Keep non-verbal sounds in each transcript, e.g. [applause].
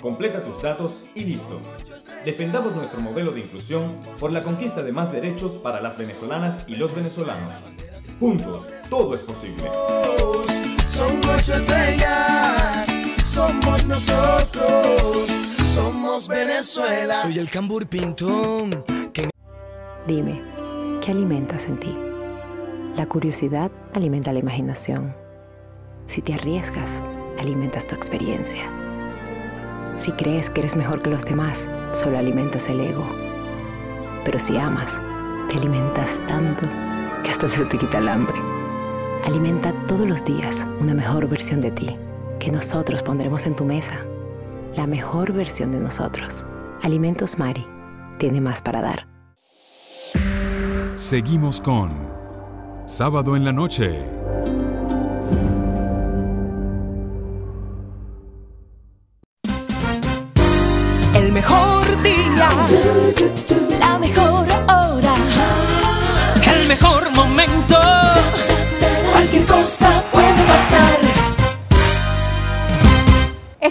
Completa tus datos y listo. Defendamos nuestro modelo de inclusión por la conquista de más derechos para las venezolanas y los venezolanos. Juntos, todo es posible. estrellas, somos nosotros, somos Venezuela. Soy el cambur pintón. Dime, ¿qué alimentas en ti? La curiosidad alimenta la imaginación. Si te arriesgas, alimentas tu experiencia. Si crees que eres mejor que los demás, solo alimentas el ego. Pero si amas, te alimentas tanto que hasta se te quita el hambre. Alimenta todos los días una mejor versión de ti, que nosotros pondremos en tu mesa. La mejor versión de nosotros. Alimentos Mari tiene más para dar. Seguimos con Sábado en la Noche.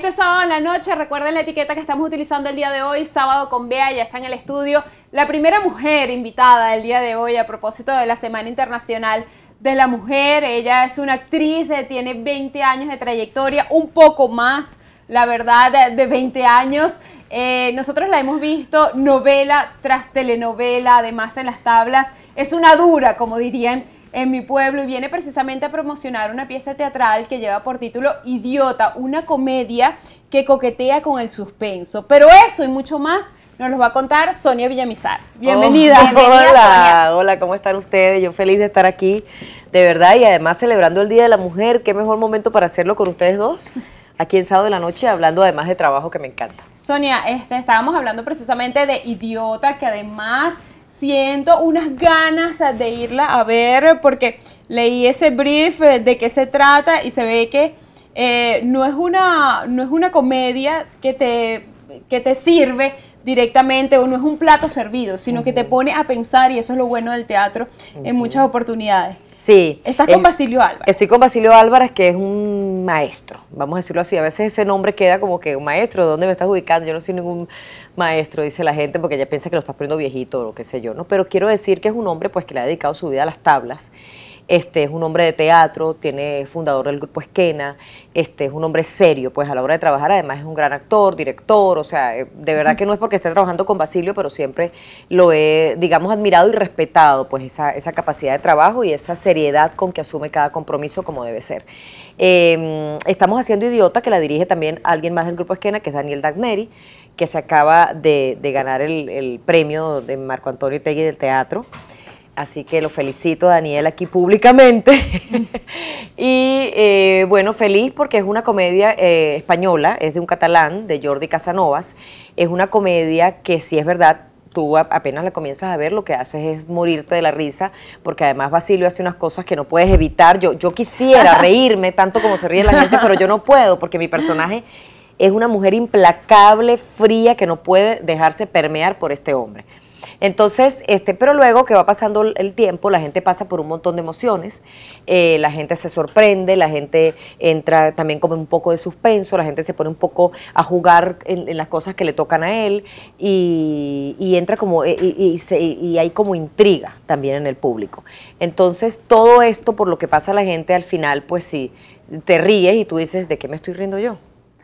Este sábado en la noche, recuerden la etiqueta que estamos utilizando el día de hoy, sábado con Bea, ya está en el estudio. La primera mujer invitada el día de hoy a propósito de la Semana Internacional de la Mujer. Ella es una actriz, eh, tiene 20 años de trayectoria, un poco más, la verdad, eh, de 20 años. Eh, nosotros la hemos visto novela tras telenovela, además en las tablas. Es una dura, como dirían en mi pueblo y viene precisamente a promocionar una pieza teatral que lleva por título Idiota, una comedia que coquetea con el suspenso. Pero eso y mucho más nos los va a contar Sonia Villamizar. Oh, [laughs] Bienvenida. hola, hola, ¿cómo están ustedes? Yo feliz de estar aquí, de verdad, y además celebrando el Día de la Mujer. Qué mejor momento para hacerlo con ustedes dos aquí en sábado de la noche hablando además de trabajo que me encanta. Sonia, este, estábamos hablando precisamente de Idiota, que además siento unas ganas de irla a ver porque leí ese brief eh, de qué se trata y se ve que eh, no, es una, comedia que te, sirve directamente o no es un plato servido, sino que te pone a pensar y eso es lo bueno del teatro en muchas oportunidades. Sí. Estás con Basilio Álvarez. Estoy con Basilio Álvarez, que es un maestro, vamos a decirlo así. A veces ese nombre queda como que un maestro, ¿dónde me estás ubicando? Yo no soy ningún maestro, dice la gente, porque ella piensa que lo estás poniendo viejito o que sé yo, ¿no? Pero quiero decir que es un hombre pues que le ha dedicado su vida a las tablas este es un hombre de teatro, tiene fundador del grupo Esquena, este es un hombre serio, pues a la hora de trabajar además es un gran actor, director, o sea, eh, de verdad que no es porque esté trabajando con Basilio, pero siempre lo he, digamos, admirado y respetado, pues esa, capacidad de trabajo y esa seriedad con que asume cada compromiso como debe ser. Em, estamos haciendo Idiota, que la dirige también alguien más del grupo Esquena, que es Daniel Dagneri, que se acaba de, ganar el, el, premio de Marco Antonio Tegui del teatro. Así que lo felicito Daniel aquí públicamente. [laughs] y eh, bueno, feliz porque es una comedia eh, española, es de un catalán, de Jordi Casanovas. Es una comedia que si es verdad, tú apenas la comienzas a ver, lo que haces es morirte de la risa, porque además Basilio hace unas cosas que no puedes evitar. Yo, yo quisiera [laughs] reírme tanto como se ríe la gente, pero yo no puedo, porque mi personaje es una mujer implacable, fría, que no puede dejarse permear por este hombre. Entonces, este, pero luego que va pasando el tiempo, la gente pasa por un montón de emociones, eh, la gente se sorprende, la gente entra también como un poco de suspenso, la gente se pone un poco a jugar en, las cosas que le tocan a él y, entra como, eh, y, hay como intriga también en el público. Entonces, todo esto por lo que pasa a la gente al final, pues sí, te ríes y tú dices, ¿de qué me estoy riendo yo?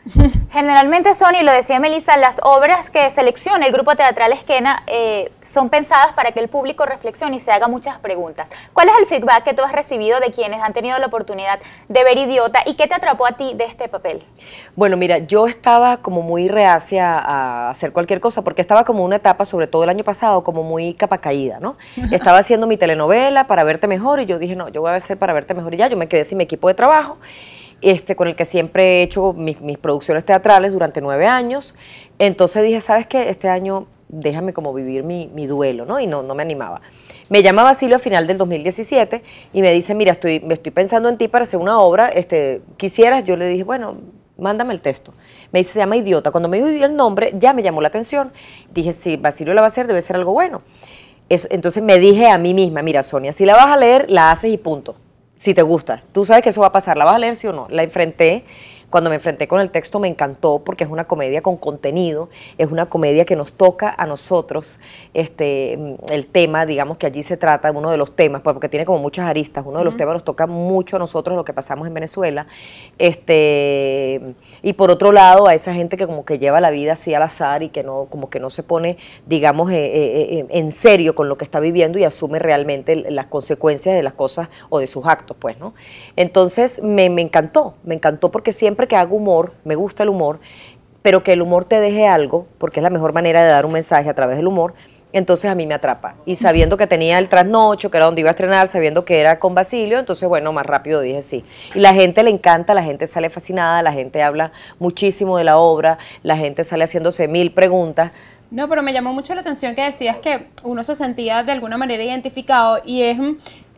[laughs] Generalmente son, y lo decía Melissa, las obras que selecciona el grupo teatral Esquena eh, son pensadas para que el público reflexione y se haga muchas preguntas. ¿Cuál es el feedback que tú has recibido de quienes han tenido la oportunidad de ver Idiota y qué te atrapó a ti de este papel? Bueno, mira, yo estaba como muy reacia a hacer cualquier cosa porque estaba como una etapa, sobre todo el año pasado, como muy capa caída, ¿no? [laughs] estaba haciendo mi telenovela para verte mejor y yo dije, no, yo voy a hacer para verte mejor y ya, yo me quedé sin mi equipo de trabajo. Este, con el que siempre he hecho mis, producciones teatrales durante nueve años. Entonces dije, ¿sabes qué? Este año déjame como vivir mi, duelo, ¿no? Y no, me animaba. Me llama Basilio a final del 2017 y me dice, mira, estoy, me estoy pensando en ti para hacer una obra, este, quisieras, yo le dije, bueno, mándame el texto. Me dice, se llama Idiota. Cuando me dio el nombre, ya me llamó la atención. Dije, si Basilio la va a hacer, debe ser algo bueno. entonces me dije a mí misma, mira, Sonia, si la vas a leer, la haces y punto si te gusta. Tú sabes que eso va a pasar, la vas a leer sí o no. La enfrenté cuando me enfrenté con el texto me encantó porque es una comedia con contenido, es una comedia que nos toca a nosotros este, mm, el tema, digamos que allí se trata, uno de los temas, pues, porque tiene como muchas aristas, uno de los temas nos toca mucho a nosotros lo que pasamos en Venezuela, este, y por otro lado a esa gente que como que lleva la vida así al azar y que no, como que no se pone, digamos, eh, eh, eh, en serio con lo que está viviendo y asume realmente las consecuencias de las cosas o de sus actos, pues, ¿no? Entonces me encantó, me encantó porque siempre que hago humor, me gusta el humor, pero que el humor te deje algo, porque es la mejor manera de dar un mensaje a través del humor, entonces a mí me atrapa. Y sabiendo que tenía el trasnocho, que era donde iba a estrenar, sabiendo que era con Basilio, entonces bueno, más rápido dije sí. Y la gente le encanta, la gente sale fascinada, la gente habla muchísimo de la obra, la gente sale haciéndose mil preguntas. No, pero me llamó mucho la atención que decías que uno se sentía de alguna manera identificado y es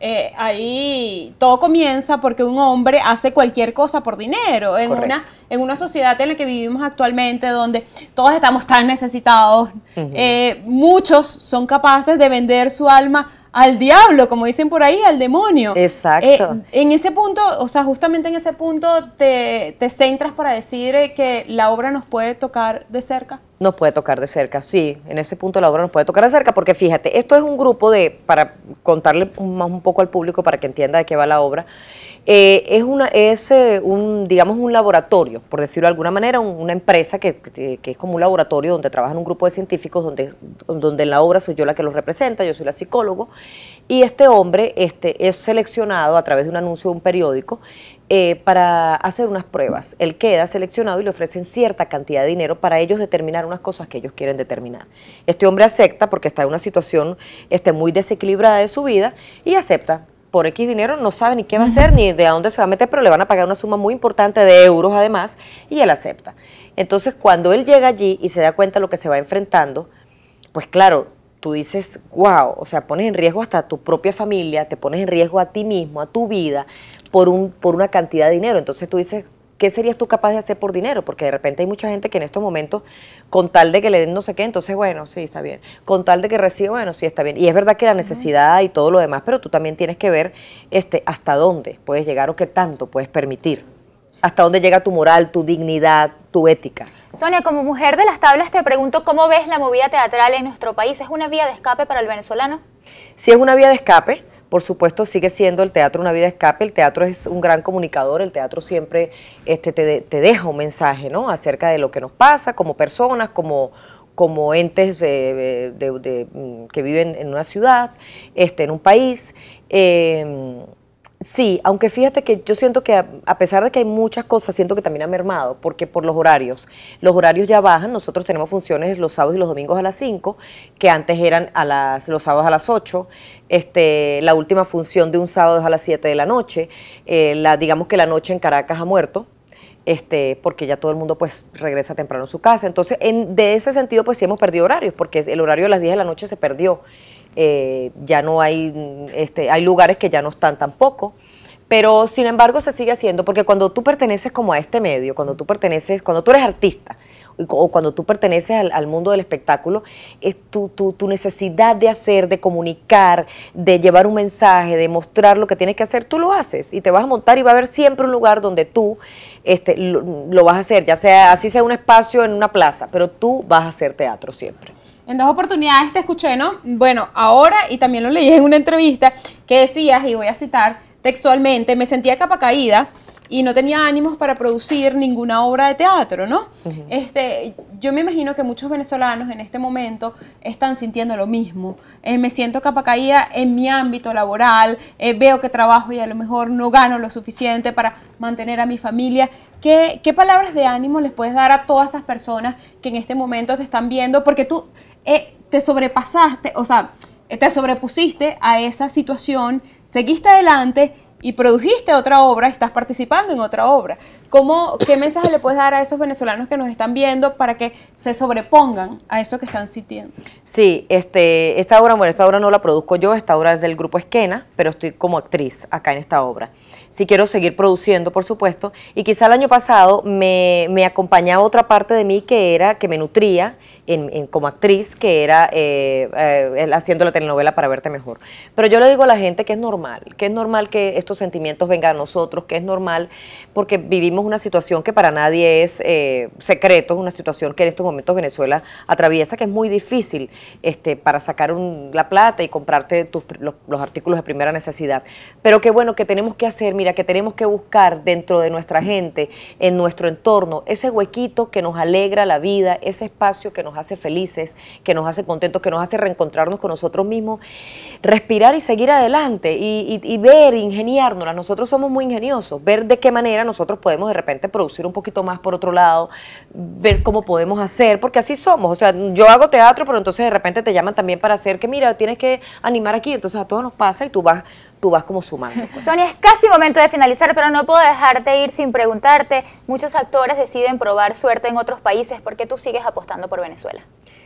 eh, ahí todo comienza porque un hombre hace cualquier cosa por dinero. En una, en una sociedad en la que vivimos actualmente, donde todos estamos tan necesitados, eh, muchos son capaces de vender su alma al diablo, como dicen por ahí, al demonio. Exacto. Eh, en ese punto, o sea, justamente en ese punto te, te centras para decir eh, que la obra nos puede tocar de cerca. Nos puede tocar de cerca, sí. En ese punto la obra nos puede tocar de cerca, porque fíjate, esto es un grupo de, para contarle más un poco al público para que entienda de qué va la obra. Eh, es una, es eh, un, digamos, un laboratorio, por decirlo de alguna manera, una empresa que, es como un laboratorio donde trabajan un grupo de científicos, donde, donde en la obra soy yo la que los representa, yo soy la psicólogo, y este hombre este, es seleccionado a través de un anuncio de un periódico eh, para hacer unas pruebas. Él queda seleccionado y le ofrecen cierta cantidad de dinero para ellos determinar unas cosas que ellos quieren determinar. Este hombre acepta porque está en una situación este, muy desequilibrada de su vida y acepta por X dinero no sabe ni qué va a hacer ni de dónde se va a meter, pero le van a pagar una suma muy importante de euros además y él acepta. Entonces cuando él llega allí y se da cuenta de lo que se va enfrentando, pues claro, tú dices, wow, o sea, pones en riesgo hasta tu propia familia, te pones en riesgo a ti mismo, a tu vida, por, un, por una cantidad de dinero. Entonces tú dices, ¿qué serías tú capaz de hacer por dinero? Porque de repente hay mucha gente que en estos momentos, con tal de que le den no sé qué, entonces, bueno, sí, está bien. Con tal de que reciba, bueno, sí, está bien. Y es verdad que la necesidad y todo lo demás, pero tú también tienes que ver este, hasta dónde puedes llegar o qué tanto puedes permitir. Hasta dónde llega tu moral, tu dignidad, tu ética. Sonia, como mujer de las tablas, te pregunto cómo ves la movida teatral en nuestro país. ¿Es una vía de escape para el venezolano? Sí, es una vía de escape por supuesto, sigue siendo el teatro una vida escape, el teatro es un gran comunicador, el teatro siempre este, te, deja un mensaje ¿no? acerca de lo que nos pasa como personas, como, como entes de, mm, que viven en una ciudad, este, en un país. Em, Sí, aunque fíjate que yo siento que a, pesar de que hay muchas cosas, siento que también ha mermado, porque por los horarios, los horarios ya bajan, nosotros tenemos funciones los sábados y los domingos a las 5, que antes eran a las, los sábados a las 8, este, la última función de un sábado es a las 7 de la noche, eh, la, digamos que la noche en Caracas ha muerto, este, porque ya todo el mundo pues regresa temprano a su casa. Entonces, en, de ese sentido, pues sí hemos perdido horarios, porque el horario de las 10 de la noche se perdió. Eh, ya no hay, este, hay lugares que ya no están tampoco. Pero sin embargo se sigue haciendo, porque cuando tú perteneces como a este medio, cuando tú perteneces, cuando tú eres artista, o cuando tú perteneces al, mundo del espectáculo, es tu, tu, tu, necesidad de hacer, de comunicar, de llevar un mensaje, de mostrar lo que tienes que hacer, tú lo haces y te vas a montar y va a haber siempre un lugar donde tú este, lo, lo vas a hacer, ya sea así sea un espacio en una plaza, pero tú vas a hacer teatro siempre en dos oportunidades te escuché, ¿no? Bueno, ahora, y también lo leí en una entrevista, que decías, y voy a citar textualmente, me sentía capa caída y no tenía ánimos para producir ninguna obra de teatro, ¿no? este, yo me imagino que muchos venezolanos en este momento están sintiendo lo mismo. Eh, me siento capa caída en mi ámbito laboral, eh, veo que trabajo y a lo mejor no gano lo suficiente para mantener a mi familia. ¿Qué, palabras de ánimo les puedes dar a todas esas personas que en este momento se están viendo? Porque tú, eh, te sobrepasaste, o sea, te sobrepusiste a esa situación, seguiste adelante y produjiste otra obra, estás participando en otra obra. ¿Cómo, ¿Qué mensaje le puedes dar a esos venezolanos que nos están viendo para que se sobrepongan a eso que están sintiendo? Sí, este, esta obra, bueno, esta obra no la produzco yo, esta obra es del grupo Esquena, pero estoy como actriz acá en esta obra. Sí quiero seguir produciendo, por supuesto, y quizá el año pasado me, me acompañaba otra parte de mí que era, que me nutría en, como actriz, que era eh, eh, haciendo la telenovela para verte mejor. Pero yo le digo a la gente que es normal, que es normal que estos sentimientos vengan a nosotros, que es normal porque vivimos una situación que para nadie es eh, secreto, es una situación que en estos momentos Venezuela atraviesa, que es muy difícil este, para sacar la plata y comprarte tus, los, artículos de primera necesidad. Pero qué bueno que tenemos que hacer, mira, que tenemos que buscar dentro de nuestra gente, en nuestro entorno, ese huequito que nos alegra la vida, ese espacio que nos hace felices, que nos hace contentos, que nos hace reencontrarnos con nosotros mismos, respirar y seguir adelante y, y ver, ingeniárnoslas. Nosotros somos muy ingeniosos, ver de qué manera nosotros podemos de repente producir un poquito más por otro lado, ver cómo podemos hacer, porque así somos. O sea, yo hago teatro, pero entonces de repente te llaman también para hacer que, mira, tienes que animar aquí. Entonces a todos nos pasa y tú vas tú vas como sumando. Pues. Sonia, es casi momento de finalizar, pero no puedo dejarte ir sin preguntarte. Muchos actores deciden probar suerte en otros países. ¿Por qué tú sigues apostando por Venezuela?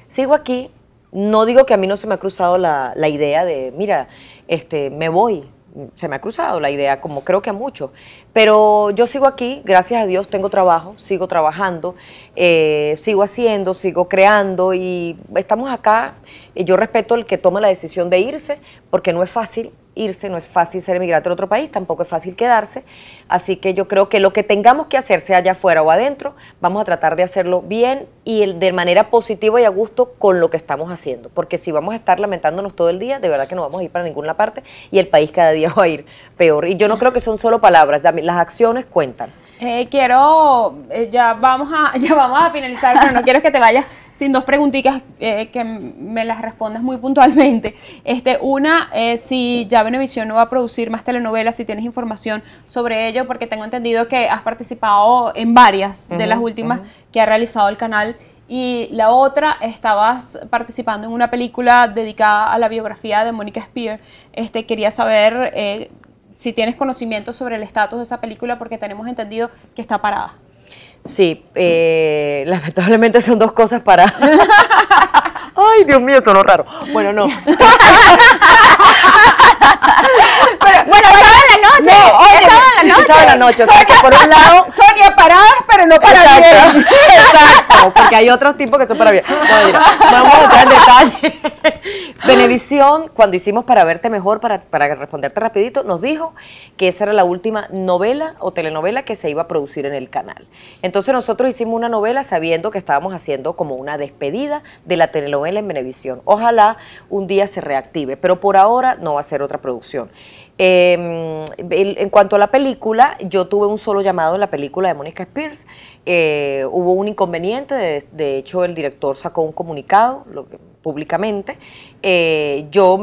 Sigo aquí. No digo que a mí no se me ha cruzado la, la idea de, mira, este, me voy, se me ha cruzado la idea, como creo que a muchos. Pero yo sigo aquí, gracias a Dios tengo trabajo, sigo trabajando, eh, sigo haciendo, sigo creando y estamos acá. Yo respeto el que toma la decisión de irse, porque no es fácil, irse, no es fácil ser emigrante a otro país, tampoco es fácil quedarse. Así que yo creo que lo que tengamos que hacer, sea allá afuera o adentro, vamos a tratar de hacerlo bien y de manera positiva y a gusto con lo que estamos haciendo. Porque si vamos a estar lamentándonos todo el día, de verdad que no vamos a ir para ninguna parte y el país cada día [laughs] va a ir peor. Y yo no creo que son solo palabras, las acciones cuentan. Eh, quiero, eh, ya, vamos a, [laughs] ya vamos a finalizar, no quiero que te vayas sin dos preguntitas eh, que me las respondas muy puntualmente. Este, una, si ya Venevisión no va a producir más telenovelas, si tienes información sobre ello, porque tengo entendido que has participado en varias de las últimas que ha realizado el canal. Y la otra, estabas participando en una película dedicada a la biografía de Mónica Spear. Este, quería saber eh, si tienes conocimiento sobre el estatus de esa película, porque tenemos entendido que está parada. Sí, eh, lamentablemente son dos cosas para... [laughs] Ay, Dios mío, sonó raro. Bueno, no. [laughs] la noche. O sea, que por un lado. Sonia paradas, pero no para [laughs] porque hay otros tipos que son para bien. vamos a entrar en detalle. Venevisión, [laughs] cuando hicimos Para Verte Mejor, para, para responderte rapidito, nos dijo que esa era la última novela o telenovela que se iba a producir en el canal. Entonces nosotros hicimos una novela sabiendo que estábamos haciendo como una despedida de la telenovela en Venevisión. Ojalá un día se reactive, pero por ahora no va a ser otra producción. Em, en cuanto a la película, yo tuve un solo llamado en la película de Mónica Spears. Eh, hubo un inconveniente, de, hecho el director sacó un comunicado lo, públicamente. Eh, yo